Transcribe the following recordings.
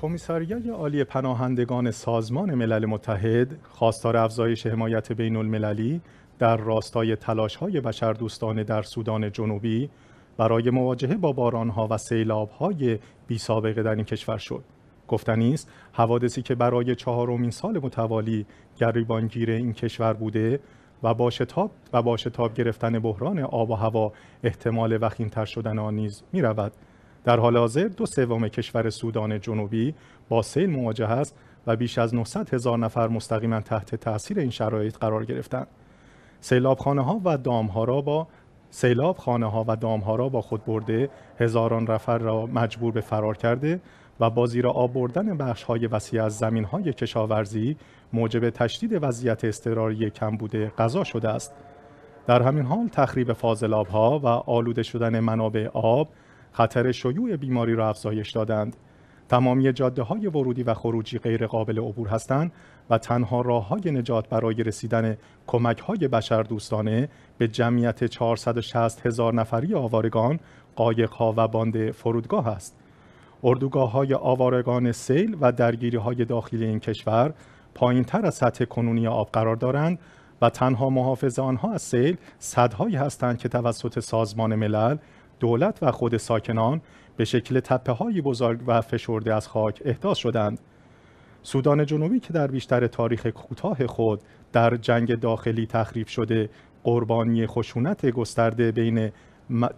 کمیساریای عالی پناهندگان سازمان ملل متحد خواستار افزایش حمایت بین المللی در راستای تلاش های بشردوستانه در سودان جنوبی برای مواجهه با بارانها و های بی سابقه در این کشور شد. گفتنی است حوادثی که برای چهارمین سال متوالی گریبانگیر این کشور بوده و با شتاب و با شتاب گرفتن بحران آب و هوا احتمال وخیمتر شدن آن نیز می رود. در حال حاضر دو سوم کشور سودان جنوبی با سیل مواجه است و بیش از 900 هزار نفر مستقیما تحت تاثیر این شرایط قرار گرفتند. سیلاب ها و دام ها را با سیلاب خانه ها و دام را با خود برده هزاران نفر را مجبور به فرار کرده و با زیر آب بردن بخش های وسیع از زمین های کشاورزی موجب تشدید وضعیت کم بوده غذا شده است. در همین حال تخریب فاضلاب ها و آلوده شدن منابع آب خطر شیوع بیماری را افزایش دادند تمامی جاده های ورودی و خروجی غیر قابل عبور هستند و تنها راه های نجات برای رسیدن کمک های بشر دوستانه به جمعیت 460 هزار نفری آوارگان، قایق ها و باند فرودگاه است. اردوگاه های آوارگان سیل و درگیری های داخلی این کشور پایین تر از سطح کنونی آب قرار دارند و تنها محافظ آنها از سیل صدهایی هستند که توسط سازمان ملل دولت و خود ساکنان به شکل تپه های بزرگ و فشرده از خاک احداث شدند. سودان جنوبی که در بیشتر تاریخ کوتاه خود در جنگ داخلی تخریب شده قربانی خشونت گسترده بین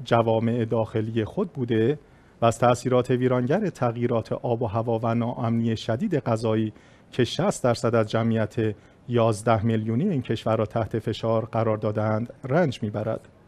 جوامع داخلی خود بوده و از تأثیرات ویرانگر تغییرات آب و هوا و ناامنی شدید غذایی که 60 درصد از جمعیت 11 میلیونی این کشور را تحت فشار قرار دادند رنج میبرد.